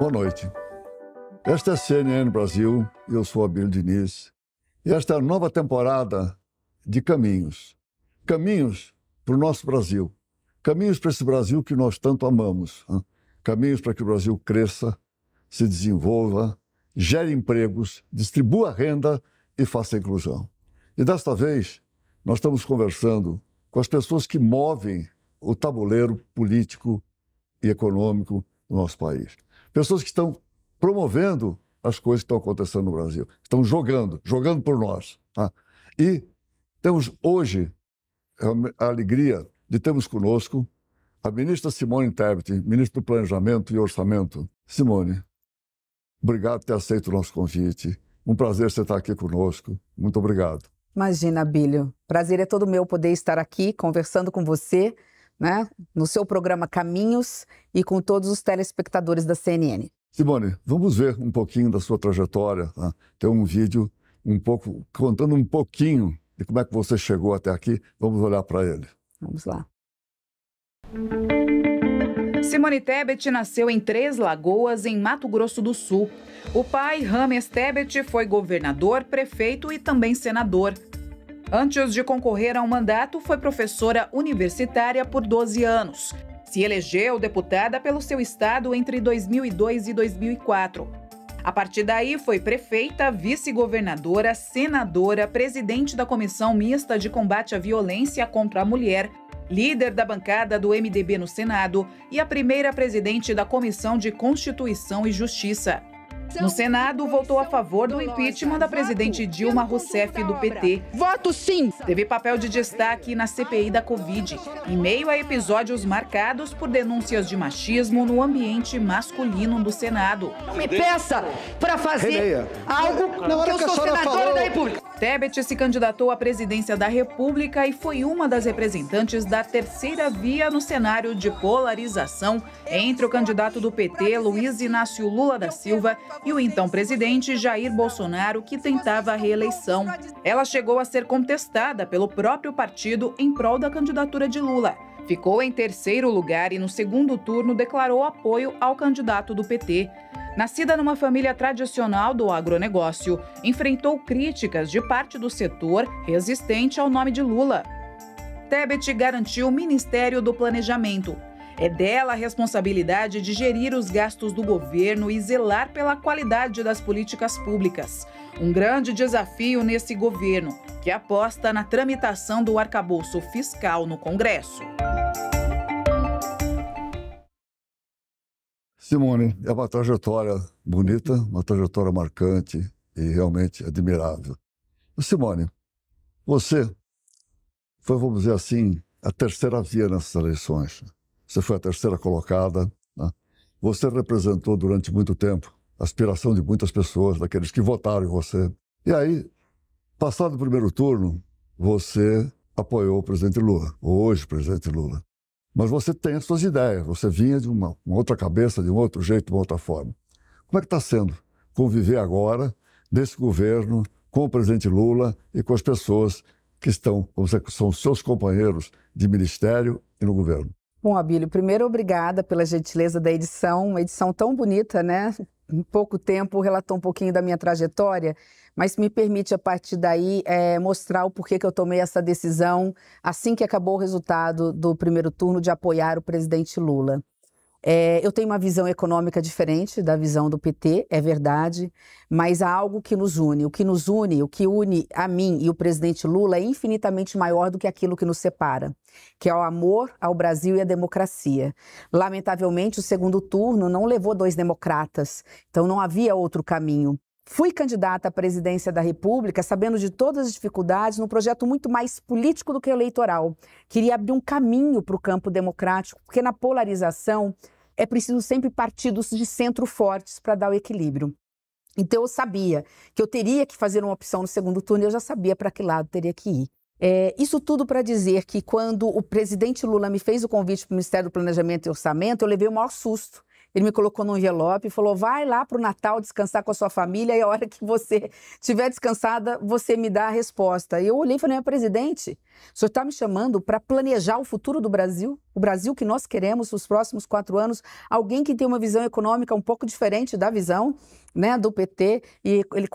Boa noite. Esta é a CNN Brasil, eu sou Abílio Diniz. E esta é a nova temporada de Caminhos. Caminhos para o nosso Brasil. Caminhos para esse Brasil que nós tanto amamos. Caminhos para que o Brasil cresça, se desenvolva, gere empregos, distribua renda e faça inclusão. E desta vez, nós estamos conversando com as pessoas que movem o tabuleiro político e econômico do nosso país. Pessoas que estão promovendo as coisas que estão acontecendo no Brasil, estão jogando, jogando por nós. Tá? E temos hoje a alegria de termos conosco a ministra Simone Tebet, ministra do Planejamento e Orçamento. Simone, obrigado por ter aceito o nosso convite. Um prazer você estar aqui conosco. Muito obrigado. Imagina, Bílio. Prazer é todo meu poder estar aqui conversando com você né, no seu programa Caminhos e com todos os telespectadores da CNN. Simone, vamos ver um pouquinho da sua trajetória. Tá? Tem um vídeo um pouco contando um pouquinho de como é que você chegou até aqui. Vamos olhar para ele. Vamos lá. Simone Tebet nasceu em Três Lagoas, em Mato Grosso do Sul. O pai, Rames Tebet, foi governador, prefeito e também senador. Antes de concorrer a um mandato, foi professora universitária por 12 anos. Se elegeu deputada pelo seu estado entre 2002 e 2004. A partir daí, foi prefeita, vice-governadora, senadora, presidente da Comissão Mista de Combate à Violência contra a Mulher, líder da bancada do MDB no Senado e a primeira presidente da Comissão de Constituição e Justiça. No Senado, votou a favor do impeachment da presidente Dilma Rousseff do PT. Voto sim! Teve papel de destaque na CPI da Covid, em meio a episódios marcados por denúncias de machismo no ambiente masculino do Senado. Não me peça para fazer algo na hora que eu sou senadora falou... da República. Tebet se candidatou à presidência da República e foi uma das representantes da terceira via no cenário de polarização entre o candidato do PT, Luiz Inácio Lula da Silva, e o então presidente Jair Bolsonaro, que tentava a reeleição. Ela chegou a ser contestada pelo próprio partido em prol da candidatura de Lula. Ficou em terceiro lugar e, no segundo turno, declarou apoio ao candidato do PT. Nascida numa família tradicional do agronegócio, enfrentou críticas de parte do setor resistente ao nome de Lula. Tebet garantiu o Ministério do Planejamento, é dela a responsabilidade de gerir os gastos do governo e zelar pela qualidade das políticas públicas. Um grande desafio nesse governo, que aposta na tramitação do arcabouço fiscal no Congresso. Simone, é uma trajetória bonita, uma trajetória marcante e realmente admirável. Simone, você foi, vamos dizer assim, a terceira via nessas eleições você foi a terceira colocada, né? você representou durante muito tempo a aspiração de muitas pessoas, daqueles que votaram em você. E aí, passado o primeiro turno, você apoiou o presidente Lula, hoje o presidente Lula. Mas você tem as suas ideias, você vinha de uma, uma outra cabeça, de um outro jeito, de uma outra forma. Como é que está sendo conviver agora desse governo com o presidente Lula e com as pessoas que estão, como são seus companheiros de ministério e no governo? Bom, Abílio, primeiro obrigada pela gentileza da edição, uma edição tão bonita, né? Em pouco tempo relatou um pouquinho da minha trajetória, mas me permite a partir daí é, mostrar o porquê que eu tomei essa decisão assim que acabou o resultado do primeiro turno de apoiar o presidente Lula. É, eu tenho uma visão econômica diferente da visão do PT, é verdade, mas há algo que nos une. O que nos une, o que une a mim e o presidente Lula é infinitamente maior do que aquilo que nos separa, que é o amor ao Brasil e à democracia. Lamentavelmente, o segundo turno não levou dois democratas, então não havia outro caminho. Fui candidata à presidência da República, sabendo de todas as dificuldades, num projeto muito mais político do que eleitoral. Queria abrir um caminho para o campo democrático, porque na polarização é preciso sempre partidos de centro fortes para dar o equilíbrio. Então eu sabia que eu teria que fazer uma opção no segundo turno e eu já sabia para que lado teria que ir. É, isso tudo para dizer que quando o presidente Lula me fez o convite para o Ministério do Planejamento e Orçamento, eu levei o maior susto. Ele me colocou num envelope e falou: vai lá para o Natal descansar com a sua família e a hora que você estiver descansada, você me dá a resposta. E eu olhei e falei: presidente, o senhor está me chamando para planejar o futuro do Brasil? O Brasil que nós queremos nos próximos quatro anos? Alguém que tem uma visão econômica um pouco diferente da visão né, do PT e ele,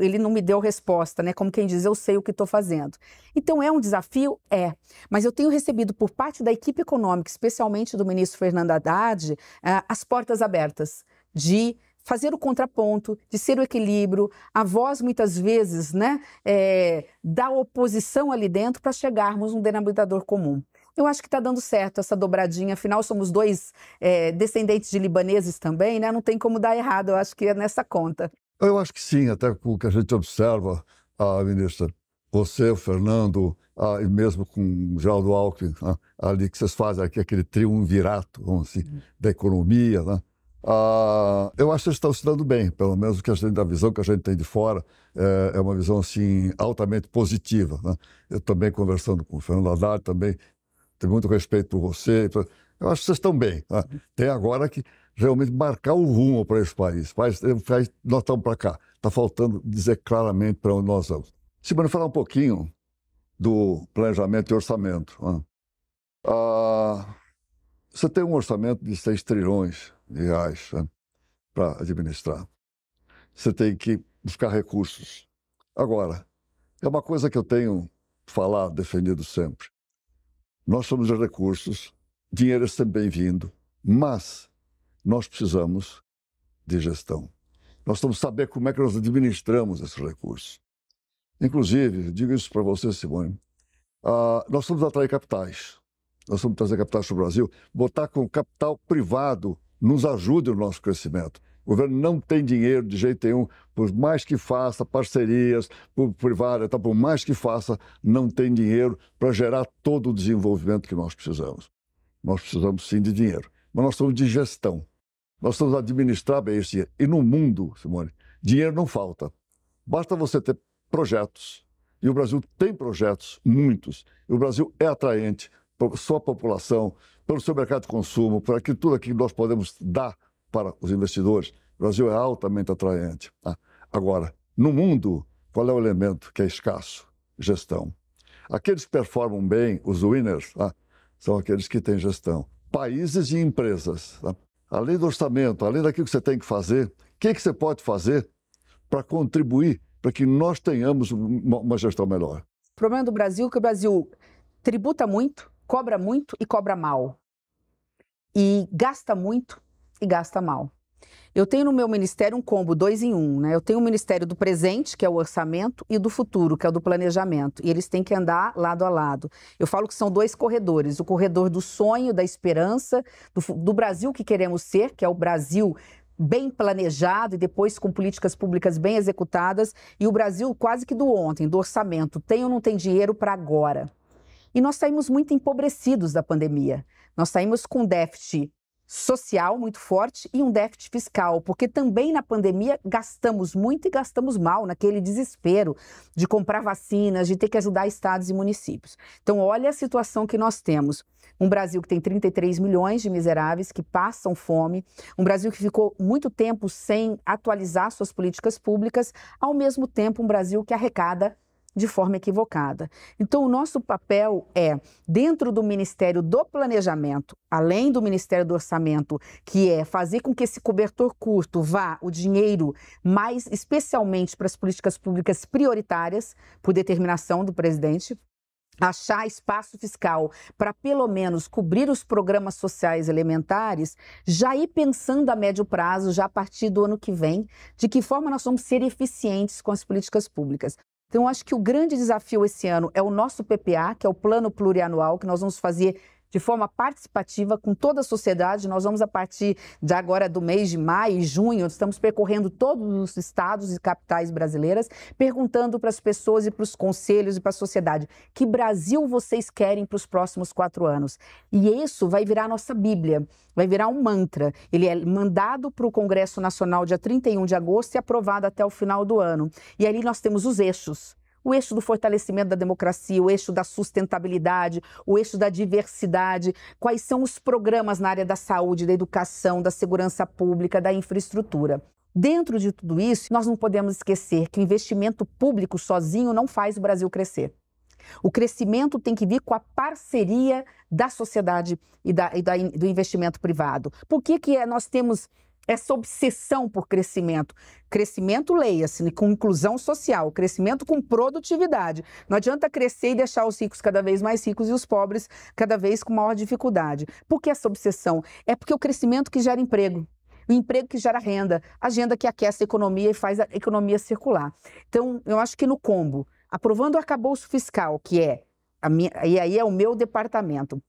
ele não me deu resposta, né, como quem diz, eu sei o que estou fazendo. Então é um desafio? É. Mas eu tenho recebido por parte da equipe econômica, especialmente do ministro Fernando Haddad, eh, as portas abertas de fazer o contraponto, de ser o equilíbrio, a voz muitas vezes né, é, da oposição ali dentro para chegarmos um denominador comum. Eu acho que está dando certo essa dobradinha. Afinal, somos dois é, descendentes de libaneses também, né? Não tem como dar errado. Eu acho que é nessa conta. Eu acho que sim, até com o que a gente observa, a ministra, você, o Fernando, ah, e mesmo com o Geraldo Alckmin, ah, ali que vocês fazem aqui, aquele triunvirato, vamos assim, uhum. da economia, né? Ah, eu acho que eles estão se dando bem, pelo menos que a, gente, da visão que a gente tem de fora é, é uma visão assim altamente positiva. Né? Eu também conversando com o Fernando Haddad também tenho muito respeito por você. Eu acho que vocês estão bem. Tá? Tem agora que realmente marcar o rumo para esse país. Faz, nós estamos para cá. Está faltando dizer claramente para onde nós vamos. Simone, falar um pouquinho do planejamento e orçamento. Né? Ah, você tem um orçamento de 6 trilhões de reais né, para administrar. Você tem que buscar recursos. Agora, é uma coisa que eu tenho falado, defendido sempre. Nós somos de recursos, dinheiro é sempre bem-vindo, mas nós precisamos de gestão. Nós temos que saber como é que nós administramos esses recursos. Inclusive, digo isso para você, Simone, uh, nós somos atrair capitais. Nós somos trazer capitais para o Brasil, botar com capital privado nos ajude no nosso crescimento. O governo não tem dinheiro de jeito nenhum, por mais que faça parcerias privadas, tá, por mais que faça, não tem dinheiro para gerar todo o desenvolvimento que nós precisamos. Nós precisamos sim de dinheiro, mas nós somos de gestão. Nós somos administrar bem esse dinheiro. E no mundo, Simone, dinheiro não falta. Basta você ter projetos. E o Brasil tem projetos, muitos. E o Brasil é atraente para sua população, pelo seu mercado de consumo, por aquilo tudo que nós podemos dar para os investidores. O Brasil é altamente atraente. Tá? Agora, no mundo, qual é o elemento que é escasso? Gestão. Aqueles que performam bem, os winners, tá? são aqueles que têm gestão. Países e empresas. Tá? Além do orçamento, além daquilo que você tem que fazer, o que, é que você pode fazer para contribuir para que nós tenhamos uma gestão melhor? O problema do Brasil é que o Brasil tributa muito, cobra muito e cobra mal. E gasta muito e gasta mal. Eu tenho no meu ministério um combo dois em um, né? Eu tenho o ministério do presente, que é o orçamento, e do futuro, que é o do planejamento. E eles têm que andar lado a lado. Eu falo que são dois corredores: o corredor do sonho, da esperança, do, do Brasil que queremos ser, que é o Brasil bem planejado e depois com políticas públicas bem executadas, e o Brasil quase que do ontem, do orçamento. Tem ou não tem dinheiro para agora? E nós saímos muito empobrecidos da pandemia. Nós saímos com déficit social muito forte e um déficit fiscal, porque também na pandemia gastamos muito e gastamos mal, naquele desespero de comprar vacinas, de ter que ajudar estados e municípios. Então, olha a situação que nós temos. Um Brasil que tem 33 milhões de miseráveis que passam fome, um Brasil que ficou muito tempo sem atualizar suas políticas públicas, ao mesmo tempo um Brasil que arrecada de forma equivocada. Então, o nosso papel é, dentro do Ministério do Planejamento, além do Ministério do Orçamento, que é fazer com que esse cobertor curto vá o dinheiro mais especialmente para as políticas públicas prioritárias, por determinação do presidente, achar espaço fiscal para pelo menos cobrir os programas sociais elementares, já ir pensando a médio prazo, já a partir do ano que vem, de que forma nós vamos ser eficientes com as políticas públicas. Então, acho que o grande desafio esse ano é o nosso PPA, que é o Plano Plurianual, que nós vamos fazer de forma participativa com toda a sociedade. Nós vamos, a partir de agora do mês de maio e junho, estamos percorrendo todos os estados e capitais brasileiras, perguntando para as pessoas e para os conselhos e para a sociedade que Brasil vocês querem para os próximos quatro anos. E isso vai virar nossa Bíblia, vai virar um mantra. Ele é mandado para o Congresso Nacional dia 31 de agosto e aprovado até o final do ano. E ali nós temos os eixos o eixo do fortalecimento da democracia, o eixo da sustentabilidade, o eixo da diversidade, quais são os programas na área da saúde, da educação, da segurança pública, da infraestrutura. Dentro de tudo isso, nós não podemos esquecer que o investimento público sozinho não faz o Brasil crescer. O crescimento tem que vir com a parceria da sociedade e, da, e da, do investimento privado. Por que, que é, nós temos essa obsessão por crescimento. Crescimento, leia-se, né, com inclusão social, crescimento com produtividade. Não adianta crescer e deixar os ricos cada vez mais ricos e os pobres cada vez com maior dificuldade. Por que essa obsessão? É porque o crescimento que gera emprego o emprego que gera renda, a agenda que aquece a economia e faz a economia circular. Então, eu acho que no combo, aprovando o arcabouço fiscal, que é, minha, e aí é o meu departamento,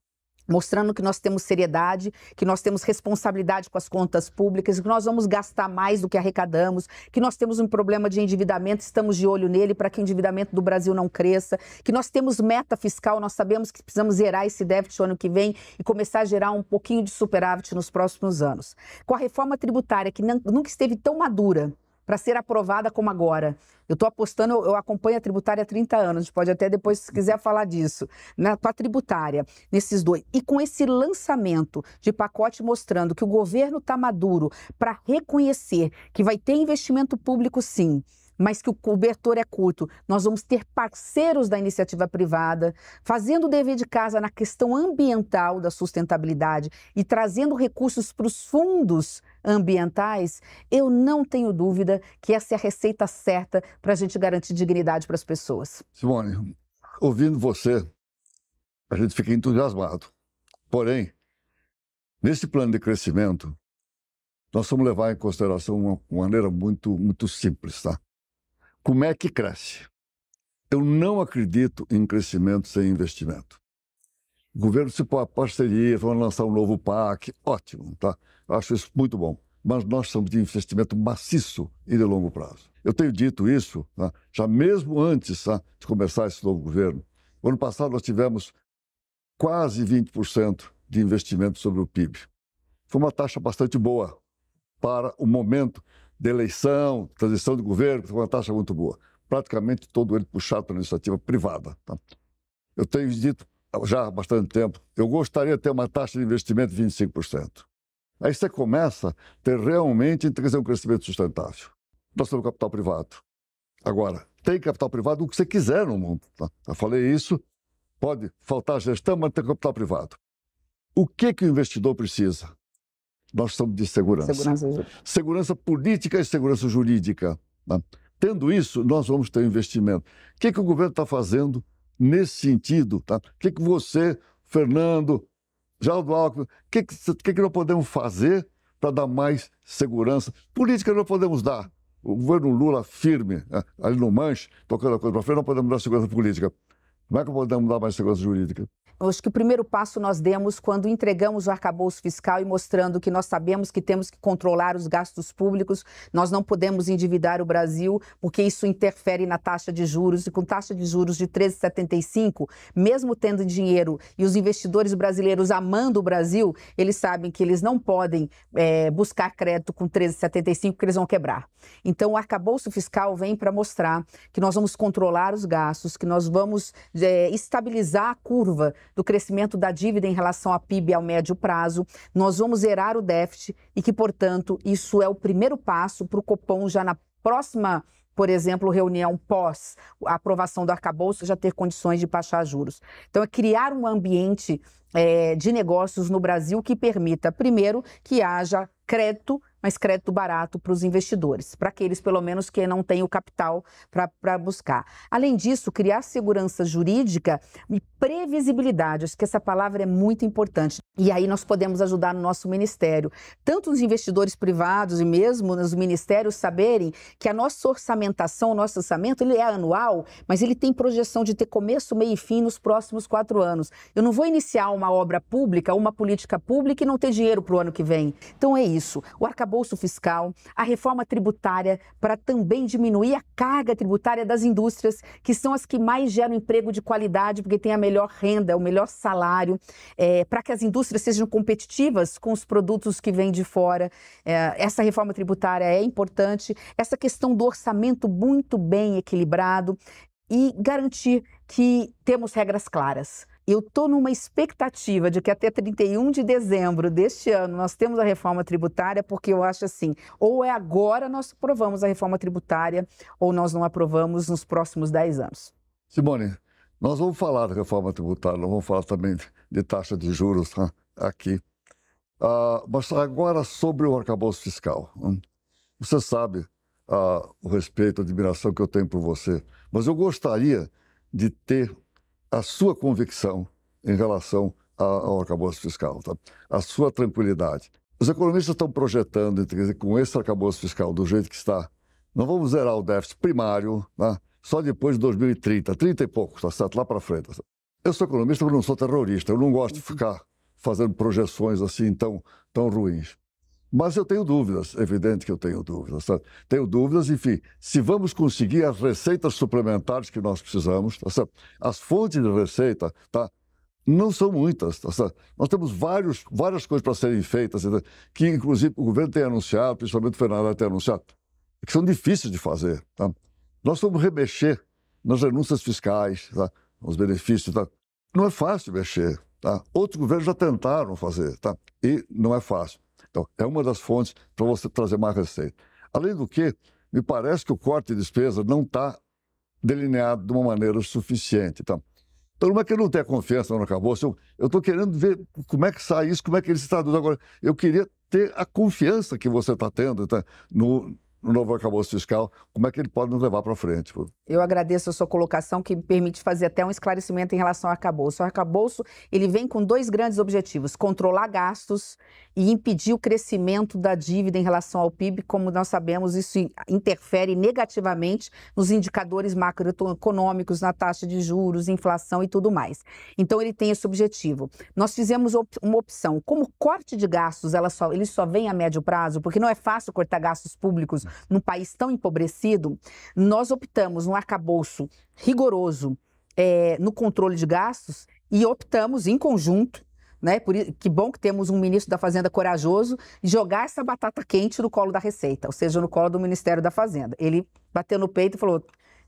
mostrando que nós temos seriedade, que nós temos responsabilidade com as contas públicas, que nós vamos gastar mais do que arrecadamos, que nós temos um problema de endividamento, estamos de olho nele para que o endividamento do Brasil não cresça, que nós temos meta fiscal, nós sabemos que precisamos zerar esse déficit o ano que vem e começar a gerar um pouquinho de superávit nos próximos anos. Com a reforma tributária que nunca esteve tão madura, para ser aprovada como agora. Eu estou apostando, eu acompanho a tributária há 30 anos, a gente pode até depois, se quiser, falar disso, na, com a tributária, nesses dois. E com esse lançamento de pacote mostrando que o governo está maduro para reconhecer que vai ter investimento público, sim, mas que o cobertor é curto. Nós vamos ter parceiros da iniciativa privada fazendo o dever de casa na questão ambiental da sustentabilidade e trazendo recursos para os fundos ambientais, eu não tenho dúvida que essa é a receita certa para a gente garantir dignidade para as pessoas. Simone, ouvindo você, a gente fica entusiasmado. Porém, nesse plano de crescimento, nós vamos levar em consideração uma maneira muito, muito simples, tá? como é que cresce. Eu não acredito em crescimento sem investimento. O governo se põe a parceria, vamos lançar um novo PAC, ótimo, tá? Eu acho isso muito bom. Mas nós somos de investimento maciço e de longo prazo. Eu tenho dito isso tá? já mesmo antes tá? de começar esse novo governo. O ano passado nós tivemos quase 20% de investimento sobre o PIB. Foi uma taxa bastante boa para o momento de eleição, transição de governo, com uma taxa muito boa. Praticamente todo ele puxado pela iniciativa privada. Tá? Eu tenho dito já há bastante tempo, eu gostaria de ter uma taxa de investimento de 25%. Aí você começa a ter realmente trazer um crescimento sustentável. Nós temos capital privado. Agora, tem capital privado o que você quiser no mundo. Tá? Eu falei isso, pode faltar gestão, mas tem capital privado. O que, que o investidor precisa? nós estamos de segurança. Segurança, segurança política e segurança jurídica. Né? Tendo isso, nós vamos ter investimento. O que, que o governo está fazendo nesse sentido? Tá? O que, que você, Fernando, Geraldo Alckmin, o que, que, que, que nós podemos fazer para dar mais segurança? Política nós podemos dar. O governo Lula firme, né? ali no manche, tocando a coisa para frente, não podemos dar segurança política. Como é que podemos dar mais segurança jurídica? Acho que o primeiro passo nós demos quando entregamos o arcabouço fiscal e mostrando que nós sabemos que temos que controlar os gastos públicos, nós não podemos endividar o Brasil, porque isso interfere na taxa de juros. E com taxa de juros de 13,75, mesmo tendo dinheiro e os investidores brasileiros amando o Brasil, eles sabem que eles não podem é, buscar crédito com 13,75, que eles vão quebrar. Então, o arcabouço fiscal vem para mostrar que nós vamos controlar os gastos, que nós vamos é, estabilizar a curva do crescimento da dívida em relação à PIB ao médio prazo, nós vamos zerar o déficit e que, portanto, isso é o primeiro passo para o Copom já na próxima por exemplo, reunião pós a aprovação do arcabouço, já ter condições de baixar juros. Então, é criar um ambiente é, de negócios no Brasil que permita, primeiro, que haja crédito mas crédito barato para os investidores, para aqueles pelo menos que não têm o capital para buscar. Além disso, criar segurança jurídica e previsibilidade, acho que essa palavra é muito importante. E aí nós podemos ajudar no nosso ministério, tanto os investidores privados e mesmo nos ministérios saberem que a nossa orçamentação, o nosso orçamento, ele é anual, mas ele tem projeção de ter começo, meio e fim nos próximos quatro anos. Eu não vou iniciar uma obra pública, uma política pública e não ter dinheiro para o ano que vem. Então é isso. O arcabouço arcabouço fiscal, a reforma tributária para também diminuir a carga tributária das indústrias, que são as que mais geram emprego de qualidade, porque tem a melhor renda, o melhor salário, é, para que as indústrias sejam competitivas com os produtos que vêm de fora. É, essa reforma tributária é importante, essa questão do orçamento muito bem equilibrado e garantir que temos regras claras eu estou numa expectativa de que até 31 de dezembro deste ano nós temos a reforma tributária, porque eu acho assim, ou é agora nós aprovamos a reforma tributária, ou nós não aprovamos nos próximos 10 anos. Simone, nós vamos falar da reforma tributária, nós vamos falar também de taxa de juros né, aqui. Ah, mas agora sobre o arcabouço fiscal. Hum. Você sabe ah, o respeito, a admiração que eu tenho por você, mas eu gostaria de ter a sua convicção em relação ao arcabouço fiscal, tá? a sua tranquilidade. Os economistas estão projetando, dizer, com esse arcabouço fiscal do jeito que está, não vamos zerar o déficit primário né? só depois de 2030, 30 e pouco, tá certo? Lá para frente. Tá eu sou economista, mas não sou terrorista, eu não gosto de ficar fazendo projeções assim tão, tão ruins. Mas eu tenho dúvidas, é evidente que eu tenho dúvidas. Tá? Tenho dúvidas, enfim, se vamos conseguir as receitas suplementares que nós precisamos. Tá? As fontes de receita tá? não são muitas. Tá? Nós temos vários, várias coisas para serem feitas, que inclusive o governo tem anunciado, principalmente o Fernando tem anunciado, que são difíceis de fazer. Tá? Nós vamos remexer nas renúncias fiscais, tá? nos benefícios. Tá? Não é fácil mexer. Tá? Outros governos já tentaram fazer tá? e não é fácil. Então, é uma das fontes para você trazer mais receita. Além do que, me parece que o corte de despesa não está delineado de uma maneira suficiente. Tá? Então, então como é que eu não tenho confiança no acabouço, eu estou querendo ver como é que sai isso, como é que ele se traduz agora. Eu queria ter a confiança que você está tendo tá? no, no novo arcabouço fiscal, como é que ele pode nos levar para frente? Pô? Eu agradeço a sua colocação, que me permite fazer até um esclarecimento em relação ao arcabouço. O arcabouço ele vem com dois grandes objetivos: controlar gastos e impedir o crescimento da dívida em relação ao PIB. Como nós sabemos, isso interfere negativamente nos indicadores macroeconômicos, na taxa de juros, inflação e tudo mais. Então, ele tem esse objetivo. Nós fizemos op uma opção. Como corte de gastos, ela só, ele só vem a médio prazo, porque não é fácil cortar gastos públicos num país tão empobrecido, nós optamos num arcabouço rigoroso é, no controle de gastos e optamos em conjunto né? Por, que bom que temos um ministro da Fazenda corajoso, jogar essa batata quente no colo da Receita, ou seja, no colo do Ministério da Fazenda. Ele bateu no peito e falou: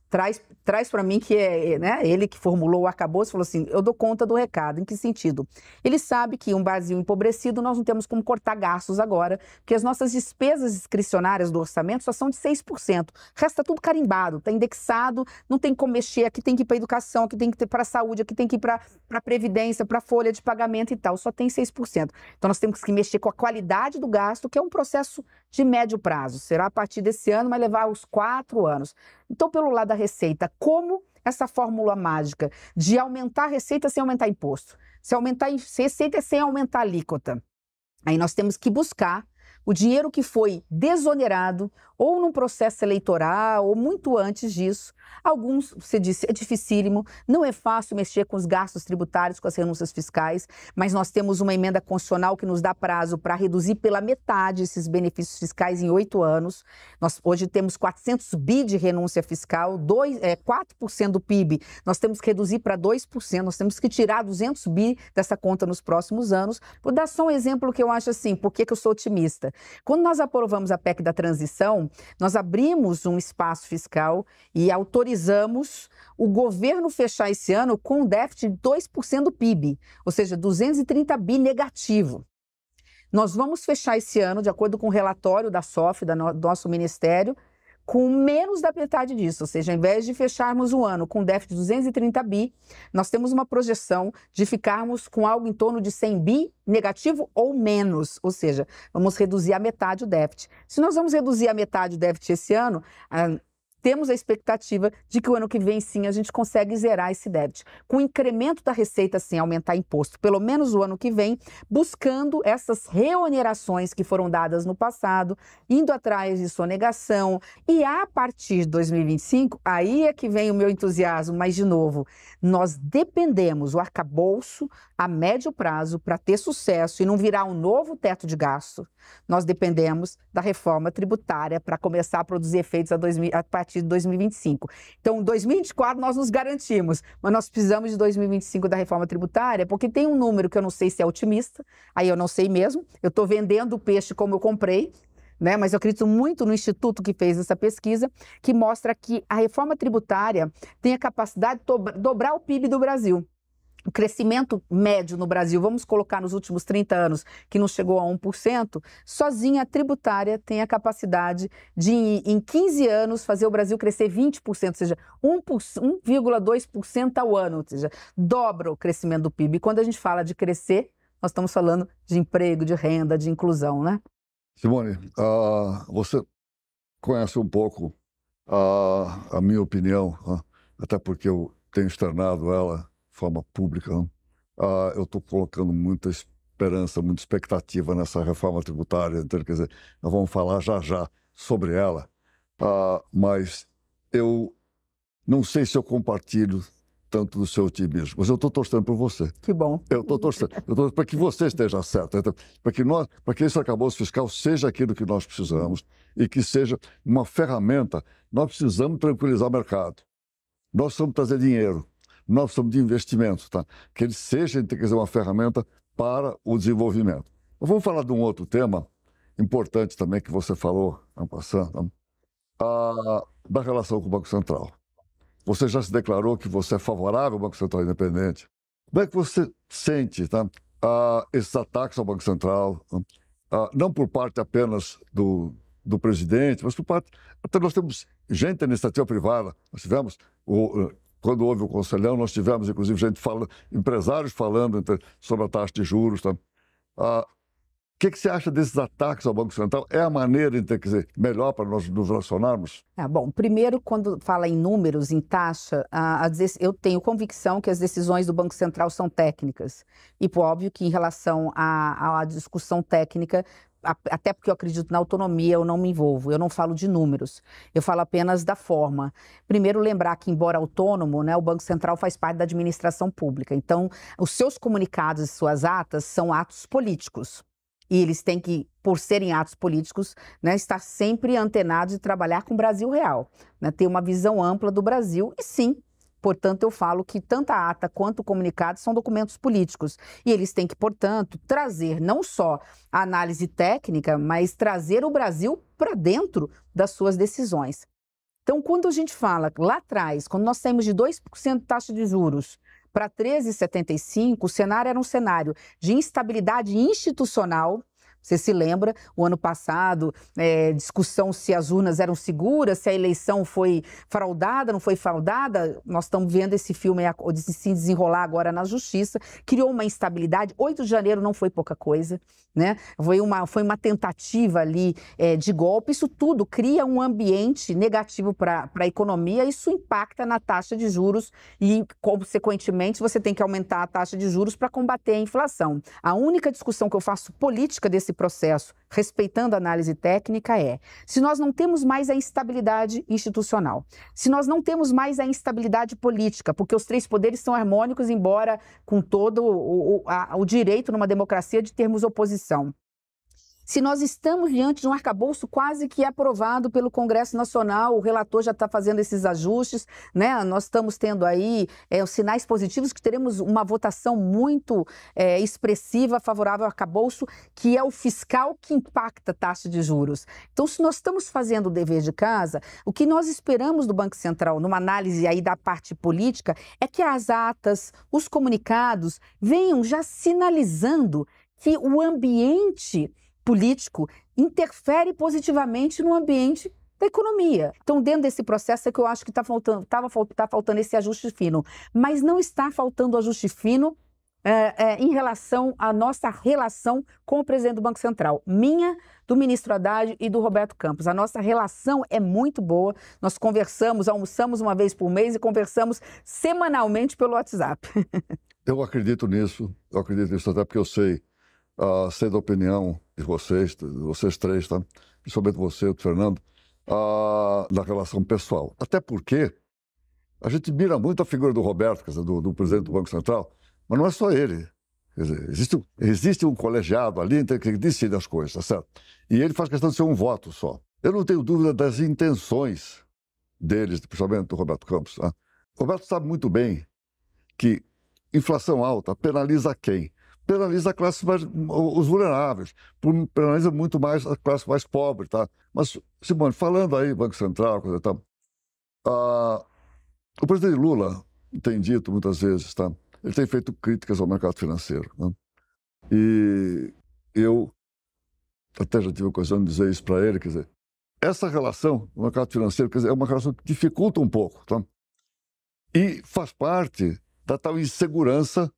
traz, traz para mim que é, é né, ele que formulou o arcabouço, falou assim, eu dou conta do recado. Em que sentido? Ele sabe que um Brasil empobrecido, nós não temos como cortar gastos agora, porque as nossas despesas discricionárias do orçamento só são de 6%. Resta tudo carimbado, está indexado, não tem como mexer, aqui tem que ir para educação, aqui tem que ir para saúde, aqui tem que ir para previdência, para folha de pagamento e tal, só tem 6%. Então nós temos que mexer com a qualidade do gasto, que é um processo de médio prazo. Será a partir desse ano, mas levar uns quatro anos. Então, pelo lado da receita, como essa fórmula mágica de aumentar a receita sem aumentar imposto? Se aumentar a receita é sem aumentar a alíquota. Aí nós temos que buscar o dinheiro que foi desonerado, ou num processo eleitoral, ou muito antes disso. Alguns, você disse, é dificílimo, não é fácil mexer com os gastos tributários, com as renúncias fiscais, mas nós temos uma emenda constitucional que nos dá prazo para reduzir pela metade esses benefícios fiscais em oito anos. Nós hoje temos 400 bi de renúncia fiscal, 2, é, 4% do PIB, nós temos que reduzir para 2%, nós temos que tirar 200 bi dessa conta nos próximos anos. Vou dar só um exemplo que eu acho assim, por que eu sou otimista. Quando nós aprovamos a PEC da transição, nós abrimos um espaço fiscal e autorizamos o governo fechar esse ano com um déficit de 2% do PIB, ou seja, 230 bi negativo. Nós vamos fechar esse ano, de acordo com o relatório da SOF, da do nosso ministério, com menos da metade disso, ou seja, ao invés de fecharmos o ano com déficit de 230 bi, nós temos uma projeção de ficarmos com algo em torno de 100 bi negativo ou menos, ou seja, vamos reduzir a metade o déficit. Se nós vamos reduzir a metade o déficit esse ano, ah, temos a expectativa de que o ano que vem, sim, a gente consegue zerar esse déficit. Com o incremento da receita, sim, aumentar imposto, pelo menos o ano que vem, buscando essas reonerações que foram dadas no passado, indo atrás de sonegação. E a partir de 2025, aí é que vem o meu entusiasmo, mas de novo, nós dependemos o arcabouço a médio prazo para ter sucesso e não virar um novo teto de gasto. Nós dependemos da reforma tributária para começar a produzir efeitos a, 2000, a partir de 2025. Então, 2024 nós nos garantimos, mas nós precisamos de 2025 da reforma tributária, porque tem um número que eu não sei se é otimista, aí eu não sei mesmo. Eu estou vendendo o peixe como eu comprei, né? Mas eu acredito muito no instituto que fez essa pesquisa, que mostra que a reforma tributária tem a capacidade de dobrar o PIB do Brasil o crescimento médio no Brasil, vamos colocar nos últimos 30 anos, que não chegou a 1%, sozinha a tributária tem a capacidade de, em 15 anos, fazer o Brasil crescer 20%, ou seja, 1,2% ao ano, ou seja, dobra o crescimento do PIB. E quando a gente fala de crescer, nós estamos falando de emprego, de renda, de inclusão, né? Simone, uh, você conhece um pouco ah, a minha opinião, ah, até porque eu tenho externado ela forma pública. Ah, eu estou colocando muita esperança, muita expectativa nessa reforma tributária. Então, quer dizer, nós vamos falar já já sobre ela. Ah, mas eu não sei se eu compartilho tanto do seu otimismo, mas eu estou torcendo por você. Que bom. Eu estou torcendo, torcendo para que você esteja certo, então, para que nós, para que esse acabouço fiscal seja aquilo que nós precisamos e que seja uma ferramenta. Nós precisamos tranquilizar o mercado. Nós precisamos trazer dinheiro nós somos de investimento, tá? que ele seja, tem que ser uma ferramenta para o desenvolvimento. vamos falar de um outro tema importante também que você falou, né, passando, né? Ah, da relação com o Banco Central. Você já se declarou que você é favorável ao Banco Central independente. Como é que você sente tá? a, ah, esses ataques ao Banco Central, né? a, ah, não por parte apenas do, do presidente, mas por parte. Até nós temos gente da iniciativa privada, nós tivemos o, quando houve o conselhão, nós tivemos, inclusive, gente falando, empresários falando então, sobre a taxa de juros. Tá? Ah, o que, que, você acha desses ataques ao Banco Central? É a maneira, então, dizer, melhor para nós nos relacionarmos? É, bom, primeiro, quando fala em números, em taxa, a, a, eu tenho convicção que as decisões do Banco Central são técnicas. E por óbvio que em relação à discussão técnica, até porque eu acredito na autonomia, eu não me envolvo, eu não falo de números, eu falo apenas da forma. Primeiro, lembrar que, embora autônomo, né, o Banco Central faz parte da administração pública. Então, os seus comunicados e suas atas são atos políticos. E eles têm que, por serem atos políticos, né, estar sempre antenados e trabalhar com o Brasil real, né, ter uma visão ampla do Brasil e sim Portanto, eu falo que tanto a ata quanto o comunicado são documentos políticos e eles têm que, portanto, trazer não só a análise técnica, mas trazer o Brasil para dentro das suas decisões. Então, quando a gente fala lá atrás, quando nós saímos de 2% de taxa de juros para 13,75, o cenário era um cenário de instabilidade institucional, você se lembra, o ano passado, é, discussão se as urnas eram seguras, se a eleição foi fraudada, não foi fraudada. Nós estamos vendo esse filme se desenrolar agora na justiça. Criou uma instabilidade. 8 de janeiro não foi pouca coisa, né? Foi uma, foi uma tentativa ali é, de golpe. Isso tudo cria um ambiente negativo para a economia. Isso impacta na taxa de juros e, consequentemente, você tem que aumentar a taxa de juros para combater a inflação. A única discussão que eu faço política desse esse processo, respeitando a análise técnica, é: se nós não temos mais a instabilidade institucional, se nós não temos mais a instabilidade política, porque os três poderes são harmônicos, embora com todo o, o, a, o direito numa democracia de termos oposição se nós estamos diante de um arcabouço quase que aprovado pelo Congresso Nacional, o relator já está fazendo esses ajustes, né? Nós estamos tendo aí é, os sinais positivos que teremos uma votação muito é, expressiva favorável ao arcabouço, que é o fiscal que impacta a taxa de juros. Então, se nós estamos fazendo o dever de casa, o que nós esperamos do Banco Central, numa análise aí da parte política, é que as atas, os comunicados venham já sinalizando que o ambiente político interfere positivamente no ambiente da economia. Então, dentro desse processo é que eu acho que está faltando, tava, tá faltando esse ajuste fino. Mas não está faltando ajuste fino é, é, em relação à nossa relação com o presidente do Banco Central. Minha, do ministro Haddad e do Roberto Campos. A nossa relação é muito boa. Nós conversamos, almoçamos uma vez por mês e conversamos semanalmente pelo WhatsApp. eu acredito nisso, eu acredito nisso até porque eu sei uh, a opinião de vocês, de vocês três, tá? principalmente você, o Fernando, uh, ah, da relação pessoal. Até porque a gente mira muito a figura do Roberto, dizer, do, do, presidente do Banco Central, mas não é só ele. Dizer, existe, existe um colegiado ali que decide as coisas, tá certo? E ele faz questão de ser um voto só. Eu não tenho dúvida das intenções deles, principalmente do Roberto Campos. Né? Roberto sabe muito bem que inflação alta penaliza quem? penaliza a classe mais, os vulneráveis, penaliza é muito mais a classe mais pobre, tá? Mas, Simone, falando aí Banco Central, coisa, tal, ah, o presidente Lula tem dito muitas vezes, tá? Ele tem feito críticas ao mercado financeiro, né? E eu até já tive a ocasião de dizer isso para ele, quer dizer, essa relação no mercado financeiro, quer dizer, é uma relação que dificulta um pouco, tá? E faz parte da tal insegurança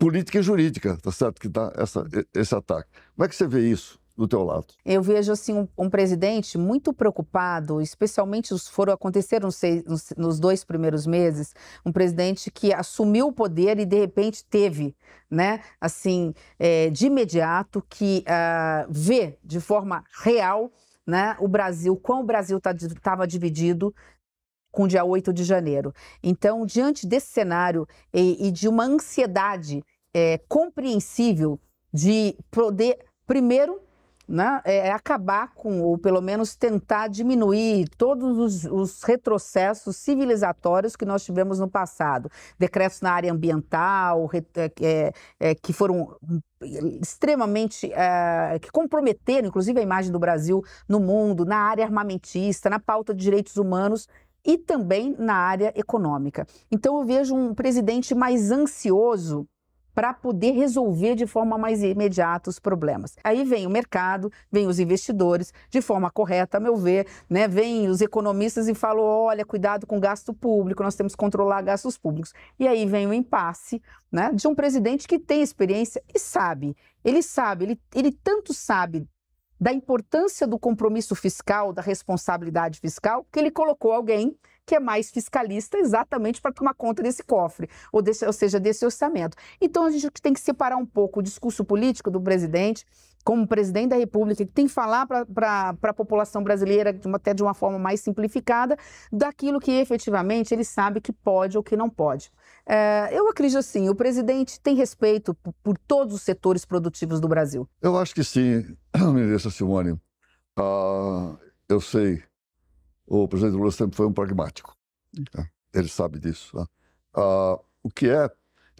política jurídica, tá certo? Que dá essa, esse ataque. Como é que você vê isso? do teu lado? Eu vejo assim um, um, presidente muito preocupado, especialmente os foram acontecer nos, seis, nos, nos, dois primeiros meses, um presidente que assumiu o poder e de repente teve, né, assim, é, de imediato que uh, vê de forma real né, o Brasil, quão o Brasil estava tá, dividido, com o dia 8 de janeiro. Então, diante desse cenário e, e de uma ansiedade é, compreensível de poder, primeiro, né, é, é, acabar com, ou pelo menos tentar diminuir todos os, os, retrocessos civilizatórios que nós tivemos no passado. Decretos na área ambiental, é, é, é, que foram hum, extremamente é, que comprometeram, inclusive, a imagem do Brasil no mundo, na área armamentista, na pauta de direitos humanos e também na área econômica. Então eu vejo um presidente mais ansioso para poder resolver de forma mais imediata os problemas. Aí vem o mercado, vem os investidores, de forma correta, a meu ver, né? Vem os economistas e falam: olha, cuidado com gasto público, nós temos que controlar gastos públicos. E aí vem o impasse né, de um presidente que tem experiência e sabe. Ele sabe, ele, ele tanto sabe da importância do compromisso fiscal, da responsabilidade fiscal, que ele colocou alguém que é mais fiscalista exatamente para tomar conta desse cofre, ou, desse, ou seja, desse orçamento. Então a gente tem que separar um pouco o discurso político do presidente como presidente da República, que tem que falar para a população brasileira, de uma, até de uma forma mais simplificada, daquilo que efetivamente ele sabe que pode ou que não pode. É, eu acredito assim, o presidente tem respeito por, por, todos os setores produtivos do Brasil. Eu acho que sim, ministra Simone. Ah, eu sei, o presidente Lula sempre foi um pragmático. Né? Ele sabe disso. Né? Ah, o que é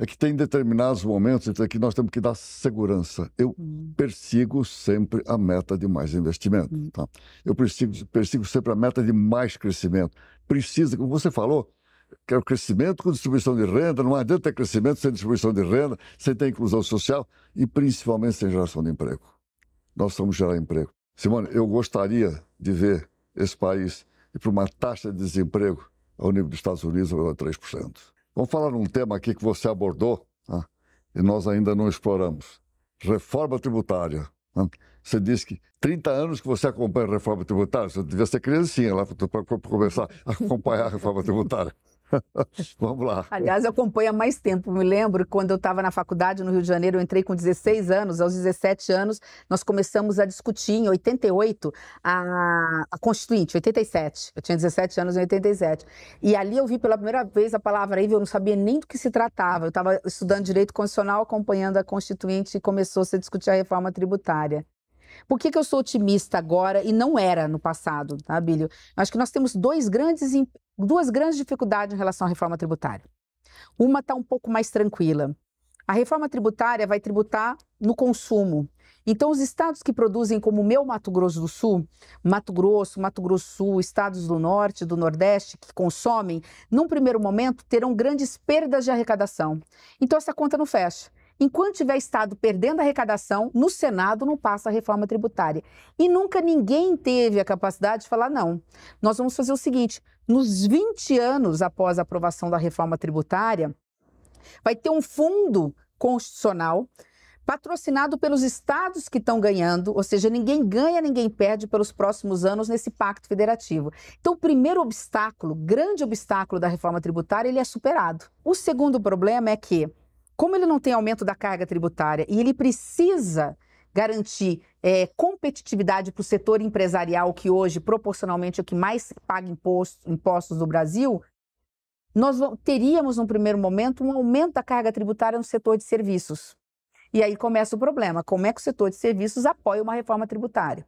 é que tem determinados momentos em então, que nós temos que dar segurança. Eu hum. persigo sempre a meta de mais investimento. Hum. Tá? Eu persigo, persigo sempre a meta de mais crescimento. Precisa, como você falou, é o crescimento com distribuição de renda, não adianta ter crescimento sem distribuição de renda, sem ter inclusão social e principalmente sem geração de emprego. Nós somos gerar emprego. Simone, eu gostaria de ver esse país ir para uma taxa de desemprego ao nível dos Estados Unidos, ao 3%. Vamos falar um tema aqui que você abordou né, e nós ainda não exploramos: reforma tributária. Né? Você disse que 30 anos que você acompanha a reforma tributária, você devia ser criancinha lá para começar a acompanhar a reforma tributária. Vamos lá. Aliás, eu acompanho há mais tempo. Me lembro quando eu estava na faculdade no Rio de Janeiro, eu entrei com 16 anos. Aos 17 anos, nós começamos a discutir em 88 a, a Constituinte, 87. Eu tinha 17 anos em 87. E ali eu vi pela primeira vez a palavra IVA, eu não sabia nem do que se tratava. Eu estava estudando direito constitucional, acompanhando a Constituinte e começou -se a discutir a reforma tributária. Por que, que eu sou otimista agora e não era no passado, tá, Bílio? Eu acho que nós temos dois grandes, duas grandes dificuldades em relação à reforma tributária. Uma está um pouco mais tranquila. A reforma tributária vai tributar no consumo. Então, os estados que produzem, como o meu Mato Grosso do Sul, Mato Grosso, Mato Grosso do Sul, estados do Norte, do Nordeste, que consomem, num primeiro momento terão grandes perdas de arrecadação. Então, essa conta não fecha. Enquanto tiver Estado perdendo a arrecadação, no Senado não passa a reforma tributária. E nunca ninguém teve a capacidade de falar: não, nós vamos fazer o seguinte: nos 20 anos após a aprovação da reforma tributária, vai ter um fundo constitucional patrocinado pelos estados que estão ganhando, ou seja, ninguém ganha, ninguém perde pelos próximos anos nesse pacto federativo. Então, o primeiro obstáculo, grande obstáculo da reforma tributária, ele é superado. O segundo problema é que como ele não tem aumento da carga tributária e ele precisa garantir é, competitividade para o setor empresarial, que hoje, proporcionalmente, é o que mais paga imposto, impostos no Brasil, nós teríamos, num primeiro momento, um aumento da carga tributária no setor de serviços. E aí começa o problema: como é que o setor de serviços apoia uma reforma tributária?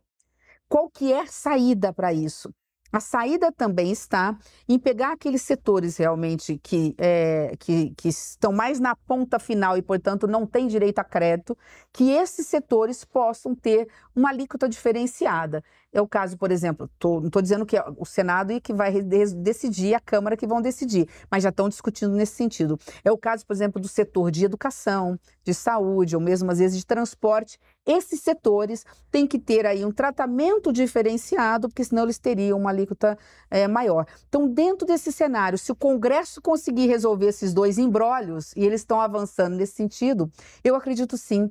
Qual que é a saída para isso? A saída também está em pegar aqueles setores realmente que, é, que, que, estão mais na ponta final e, portanto, não têm direito a crédito, que esses setores possam ter uma alíquota diferenciada. É o caso, por exemplo, tô, não estou dizendo que é o Senado e que vai decidir, a Câmara que vão decidir, mas já estão discutindo nesse sentido. É o caso, por exemplo, do setor de educação, de saúde, ou mesmo às vezes de transporte, esses setores têm que ter aí um tratamento diferenciado, porque senão eles teriam uma alíquota é, maior. Então, dentro desse cenário, se o Congresso conseguir resolver esses dois embrólios, e eles estão avançando nesse sentido, eu acredito sim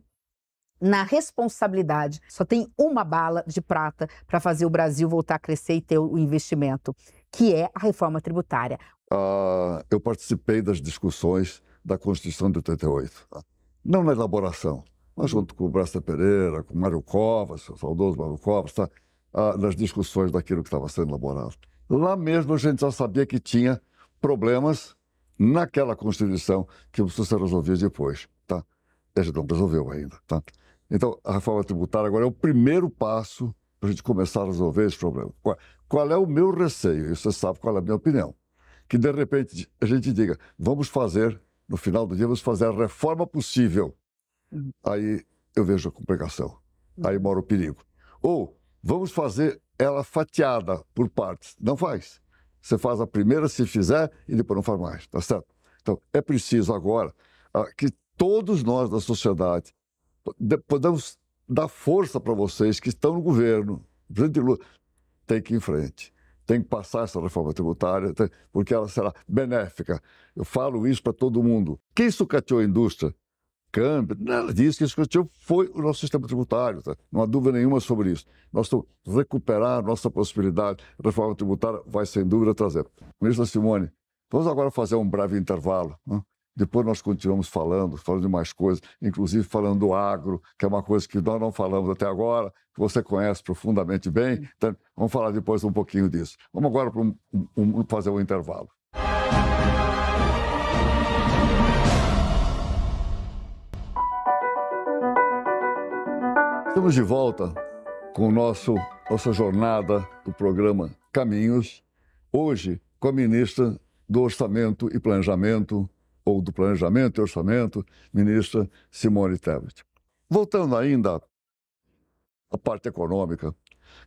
na responsabilidade. Só tem uma bala de prata para fazer o Brasil voltar a crescer e ter o investimento, que é a reforma tributária. Ah, eu participei das discussões da Constituição de 88, tá? não na elaboração, junto com o Brasta Pereira, com o Mário Covas, o saudoso Mário Covas, tá, ah, nas discussões daquilo que estava sendo elaborado. Lá mesmo a gente já sabia que tinha problemas naquela Constituição que precisa ser resolvido depois. Tá? E a gente não resolveu ainda. Tá? Então, a reforma tributária agora é o primeiro passo para a gente começar a resolver esse problema. Qual, qual é o meu receio? E você sabe qual é a minha opinião. Que, de repente, a gente diga, vamos fazer, no final do dia, vamos fazer a reforma possível Aí eu vejo a complicação. Hum. Aí mora o perigo. Ou vamos fazer ela fatiada por partes. Não faz. Você faz a primeira se fizer e depois não faz mais, tá certo? Então, é preciso agora ah, que todos nós da sociedade podemos dar força para vocês que estão no governo. presidente Lula tem que ir em frente, tem que passar essa reforma tributária, porque ela será benéfica. Eu falo isso para todo mundo. Quem sucateou a indústria câmbio, nada disso, que discutiu foi o nosso sistema tributário, tá? não há dúvida nenhuma sobre isso. Nós estamos recuperar nossa possibilidade, a reforma tributária vai sem dúvida trazer. Ministra Simone, vamos agora fazer um breve intervalo. Né? Depois nós continuamos falando, falando de mais coisas, inclusive falando do agro, que é uma coisa que nós não falamos até agora, que você conhece profundamente bem. Então, vamos falar depois um pouquinho disso. Vamos agora um, um, fazer um intervalo. Estamos de volta com o nosso, nossa jornada do programa Caminhos, hoje com a ministra do Orçamento e Planejamento, ou do Planejamento e Orçamento, ministra Simone Tebet. Voltando ainda à parte econômica,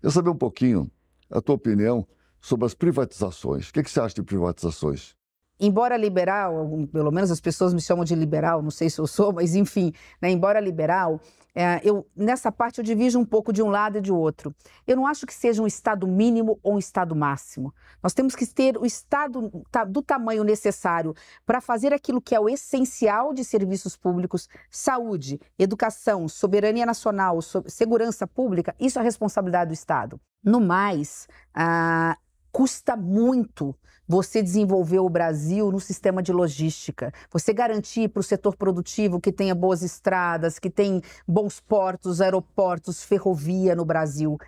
eu saber um pouquinho a tua opinião sobre as privatizações. O que, é que você acha de privatizações? embora liberal, pelo menos as pessoas me chamam de liberal, não sei se eu sou, mas enfim, né, embora liberal, é, eu, nessa parte eu divido um pouco de um lado e de outro. Eu não acho que seja um estado mínimo ou um estado máximo. Nós temos que ter o estado do tamanho necessário para fazer aquilo que é o essencial de serviços públicos, saúde, educação, soberania nacional, segurança pública, isso é responsabilidade do Estado. No mais, ah, Custa muito você desenvolver o Brasil no sistema de logística. Você garantir para o setor produtivo que tenha boas estradas, que tenha bons portos, aeroportos, ferrovia no Brasil.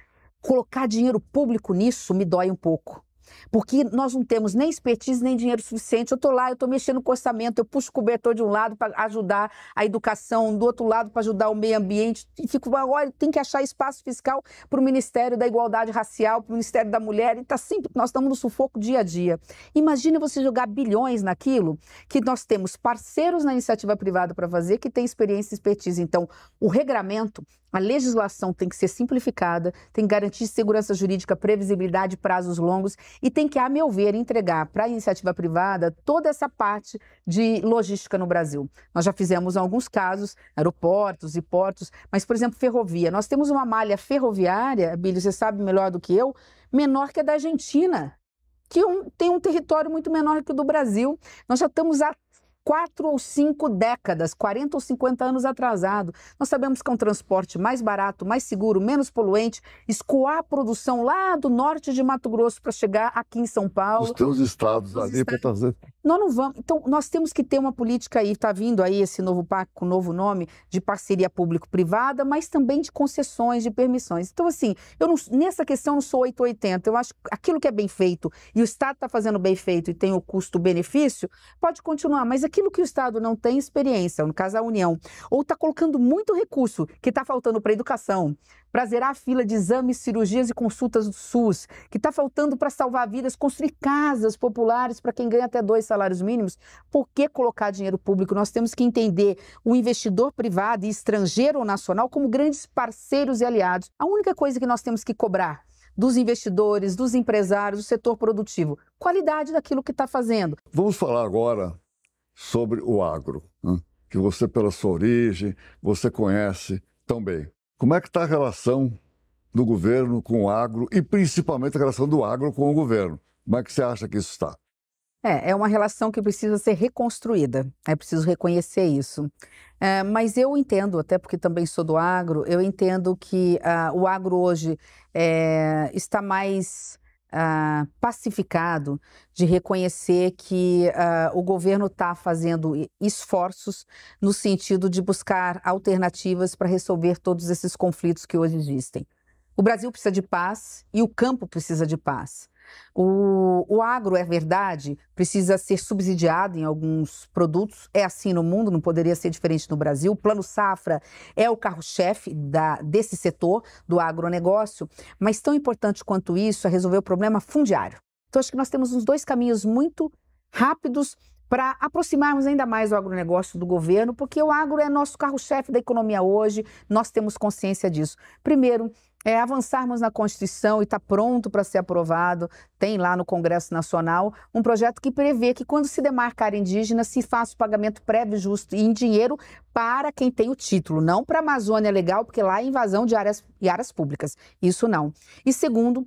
Colocar dinheiro público nisso me dói um pouco. Porque nós não temos nem expertise, nem dinheiro suficiente. Eu estou lá, eu estou mexendo com orçamento, eu puxo o cobertor de um lado para ajudar a educação, do outro lado para ajudar o meio ambiente. E fico, ah, olha, tem que achar espaço fiscal para o Ministério da Igualdade Racial, para o Ministério da Mulher. E tá sempre, nós estamos no sufoco dia a dia. Imagina você jogar bilhões naquilo que nós temos parceiros na iniciativa privada para fazer, que tem experiência e expertise. Então, o regramento a legislação tem que ser simplificada, tem que garantir segurança jurídica, previsibilidade, prazos longos e tem que, a meu ver, entregar para a iniciativa privada toda essa parte de logística no Brasil. Nós já fizemos alguns casos, aeroportos e portos, mas, por exemplo, ferrovia. Nós temos uma malha ferroviária, Bílio, você sabe melhor do que eu, menor que a da Argentina que é um, tem um território muito menor que o do Brasil. Nós já estamos há quatro ou cinco décadas, 40 ou 50 anos atrasado. Nós sabemos que é um transporte mais barato, mais seguro, menos poluente, escoar a produção lá do norte de Mato Grosso para chegar aqui em São Paulo. Os teus estados ali estados... para trazer nós não vamos. Então, nós temos que ter uma política, aí está vindo aí esse novo pacto com novo nome, de parceria público-privada, mas também de concessões, de permissões. Então, assim, eu não, nessa questão eu não sou 880. Eu acho que aquilo que é bem feito e o Estado está fazendo bem feito e tem o custo-benefício, pode continuar. Mas aquilo que o Estado não tem experiência, no caso a União, ou está colocando muito recurso que está faltando para a educação, para zerar a fila de exames, cirurgias e consultas do SUS, que está faltando para salvar vidas, construir casas populares para quem ganha até dois salários salários mínimos, por que colocar dinheiro público? Nós temos que entender o investidor privado e estrangeiro ou nacional como grandes parceiros e aliados. A única coisa que nós temos que cobrar dos investidores, dos empresários, do setor produtivo, qualidade daquilo que está fazendo. Vamos falar agora sobre o agro, né? que você, pela sua origem, você conhece tão bem. Como é que está a relação do governo com o agro e principalmente a relação do agro com o governo? Como é que você acha que isso está? É, é uma relação que precisa ser reconstruída, é preciso reconhecer isso. É, mas eu entendo, até porque também sou do agro, eu entendo que ah, o agro hoje é, está mais ah, pacificado de reconhecer que ah, o governo está fazendo esforços no sentido de buscar alternativas para resolver todos esses conflitos que hoje existem. O Brasil precisa de paz e o campo precisa de paz. O, o agro, é verdade, precisa ser subsidiado em alguns produtos. É assim no mundo, não poderia ser diferente no Brasil. O Plano Safra é o carro-chefe desse setor do agronegócio. Mas tão importante quanto isso é resolver o problema fundiário. Então, acho que nós temos uns dois caminhos muito rápidos para aproximarmos ainda mais o agronegócio do governo, porque o agro é nosso carro-chefe da economia hoje, nós temos consciência disso. Primeiro, é, avançarmos na Constituição e está pronto para ser aprovado, tem lá no Congresso Nacional um projeto que prevê que quando se demarcar indígena se faça o pagamento prévio, justo e em dinheiro para quem tem o título, não para a Amazônia Legal, porque lá é invasão de áreas, e áreas públicas, isso não. E segundo,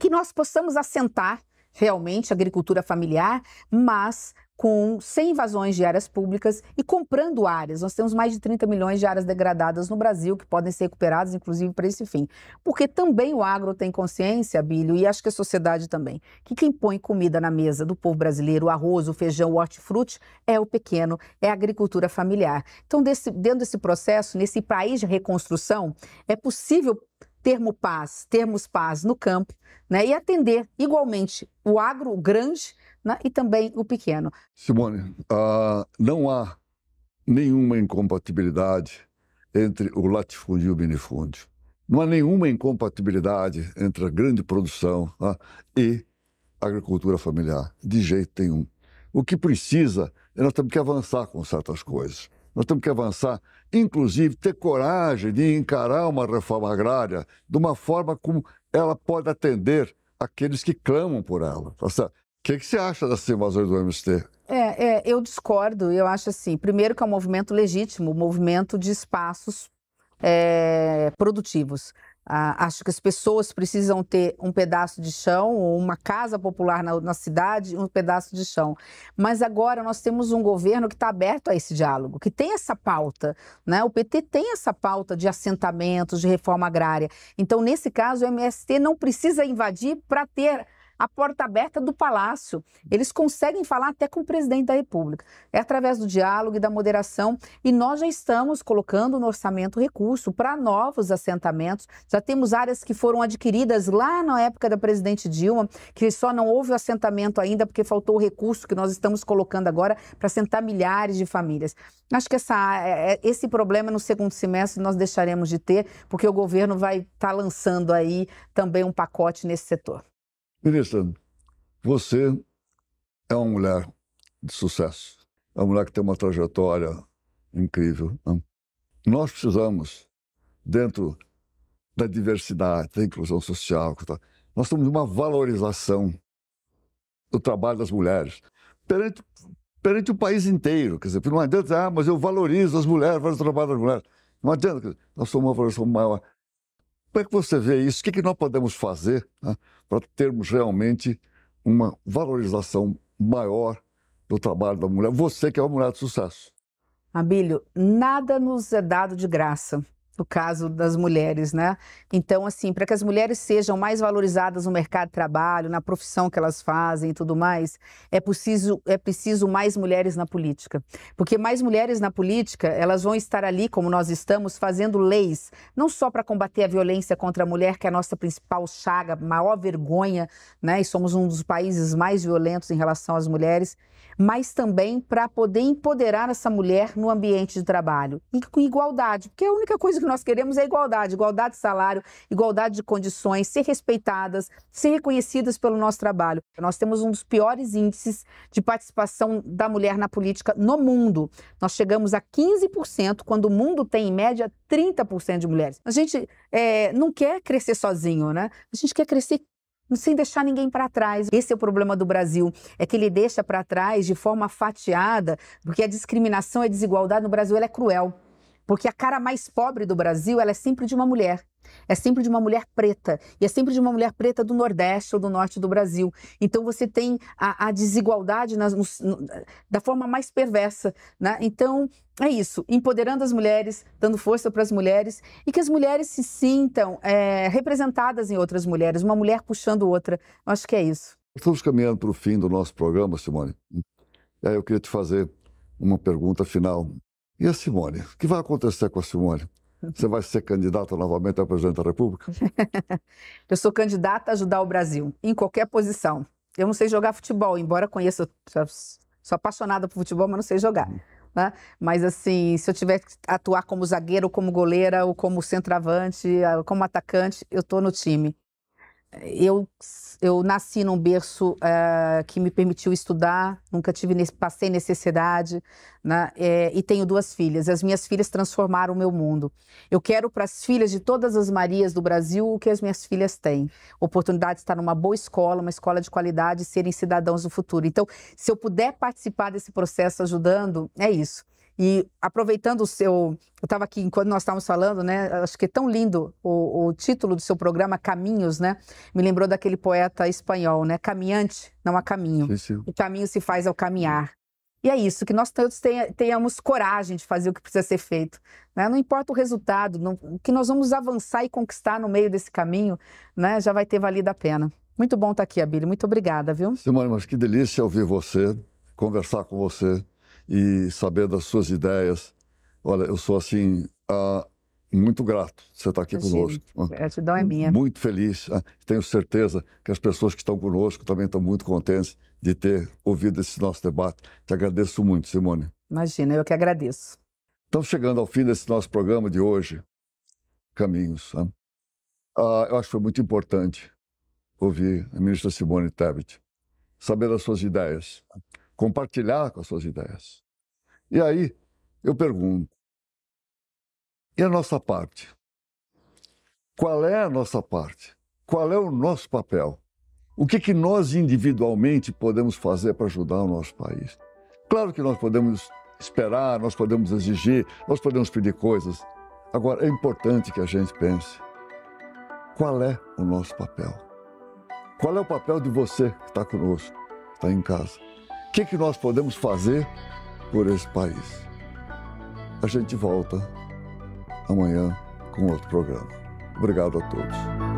que nós possamos assentar realmente agricultura familiar, mas com 100 invasões de áreas públicas e comprando áreas. Nós temos mais de 30 milhões de áreas degradadas no Brasil que podem ser recuperadas, inclusive, para esse fim. Porque também o agro tem consciência, Bílio, e acho que a sociedade também, que quem põe comida na mesa do povo brasileiro, o arroz, o feijão, o hortifruti, é o pequeno, é a agricultura familiar. Então, desse, dentro desse processo, nesse país de reconstrução, é possível termos paz, termos paz no campo, né? E atender igualmente o agro grande né? e também o pequeno. Simone, uh, não há nenhuma incompatibilidade entre o latifúndio e o minifúndio. Não há nenhuma incompatibilidade entre a grande produção uh, e a agricultura familiar, de jeito nenhum. O que precisa é nós temos que avançar com certas coisas. Nós temos que avançar, inclusive ter coragem de encarar uma reforma agrária de uma forma como ela pode atender aqueles que clamam por ela. Tá que, que você acha das invasões do MST? É, é, eu discordo. Eu acho assim, primeiro que é um movimento legítimo, um movimento de espaços é, produtivos. Ah, acho que as pessoas precisam ter um pedaço de chão, uma casa popular na, na cidade, um pedaço de chão. Mas agora nós temos um governo que está aberto a esse diálogo, que tem essa pauta. Né? O PT tem essa pauta de assentamentos, de reforma agrária. Então, nesse caso, o MST não precisa invadir para ter a porta aberta do palácio. Eles conseguem falar até com o presidente da República. É através do diálogo e da moderação. E nós já estamos colocando no orçamento recurso para novos assentamentos. Já temos áreas que foram adquiridas lá na época da presidente Dilma, que só não houve o assentamento ainda porque faltou o recurso que nós estamos colocando agora para assentar milhares de famílias. Acho que essa, é, é, esse problema no segundo semestre nós deixaremos de ter, porque o governo vai estar tá lançando aí também um pacote nesse setor. Ministra, você é uma mulher de sucesso, é uma mulher que tem uma trajetória incrível. Né? Nós precisamos, dentro da diversidade, da inclusão social, tá, nós temos uma valorização do trabalho das mulheres perante, perante o país inteiro. Quer dizer, não adianta dizer, ah, mas eu valorizo as mulheres, valorizo o trabalho das mulheres. Não adianta, dizer, nós somos uma valorização maior. Como é que você vê isso? O que, é que nós podemos fazer né, para termos realmente uma valorização maior do trabalho da mulher? Você que é uma mulher de sucesso. Abílio, nada nos é dado de graça no caso das mulheres, né? Então, assim, para que as mulheres sejam mais valorizadas no mercado de trabalho, na profissão que elas fazem e tudo mais, é preciso, é preciso mais mulheres na política. Porque mais mulheres na política, elas vão estar ali, como nós estamos, fazendo leis, não só para combater a violência contra a mulher, que é a nossa principal chaga, maior vergonha, né? E somos um dos países mais violentos em relação às mulheres, mas também para poder empoderar essa mulher no ambiente de trabalho. E com igualdade, porque é a única coisa que que nós queremos é igualdade, igualdade de salário, igualdade de condições, ser respeitadas, ser reconhecidas pelo nosso trabalho. Nós temos um dos piores índices de participação da mulher na política no mundo. Nós chegamos a 15%, quando o mundo tem, em média, 30% de mulheres. A gente é, não quer crescer sozinho, né? A gente quer crescer sem deixar ninguém para trás. Esse é o problema do Brasil, é que ele deixa para trás de forma fatiada, porque a discriminação e a desigualdade no Brasil é cruel. Porque a cara mais pobre do Brasil, ela é sempre de uma mulher. É sempre de uma mulher preta. E é sempre de uma mulher preta do Nordeste ou do Norte do Brasil. Então você tem a, a desigualdade nas, no, da forma mais perversa. Né? Então é isso. Empoderando as mulheres, dando força para as mulheres e que as mulheres se sintam é, representadas em outras mulheres, uma mulher puxando outra. Eu acho que é isso. Estamos caminhando para o fim do nosso programa, Simone. É, eu queria te fazer uma pergunta final. E a Simone? O que vai acontecer com a Simone? Você vai ser candidata novamente a presidente da República? eu sou candidata a ajudar o Brasil, em qualquer posição. Eu não sei jogar futebol, embora conheça, sou apaixonada por futebol, mas não sei jogar. Né? Mas assim, se eu tiver que atuar como zagueiro, como goleira, ou como centroavante, como atacante, eu estou no time eu, eu nasci num berço uh, que me permitiu estudar, nunca tive passei necessidade, né? é, e tenho duas filhas. As minhas filhas transformaram o meu mundo. Eu quero para as filhas de todas as Marias do Brasil o que as minhas filhas têm: oportunidade de estar numa boa escola, uma escola de qualidade, serem cidadãos do futuro. Então, se eu puder participar desse processo ajudando, é isso. E aproveitando o seu. Eu estava aqui enquanto nós estávamos falando, né? Acho que é tão lindo o, o, título do seu programa, Caminhos, né? Me lembrou daquele poeta espanhol, né? Caminhante, não há caminho. Sim, sim. O caminho se faz ao caminhar. E é isso, que nós todos tenhamos coragem de fazer o que precisa ser feito. Né? Não importa o resultado, não, o que nós vamos avançar e conquistar no meio desse caminho, né? já vai ter valido a pena. Muito bom estar aqui, Abílio. Muito obrigada, viu? Simone, mas que delícia ouvir você, conversar com você e saber das suas ideias. Olha, eu sou assim, ah, muito grato de você estar aqui Imagina. conosco. Né? Gratidão é minha. Muito feliz. Ah, tenho certeza que as pessoas que estão conosco também estão muito contentes de ter ouvido esse nosso debate. Te agradeço muito, Simone. Imagina, eu que agradeço. Estamos chegando ao fim desse nosso programa de hoje, Caminhos. Né? Ah, eu acho que foi muito importante ouvir a ministra Simone Tebet, saber das suas ideias, compartilhar com as suas ideias. E aí eu pergunto: e a nossa parte? Qual é a nossa parte? Qual é o nosso papel? O que, que nós individualmente podemos fazer para ajudar o nosso país? Claro que nós podemos esperar, nós podemos exigir, nós podemos pedir coisas. Agora, é importante que a gente pense: qual é o nosso papel? Qual é o papel de você que está conosco, que está em casa? que, que nós podemos fazer por esse país? A gente volta amanhã com outro programa. Obrigado a todos.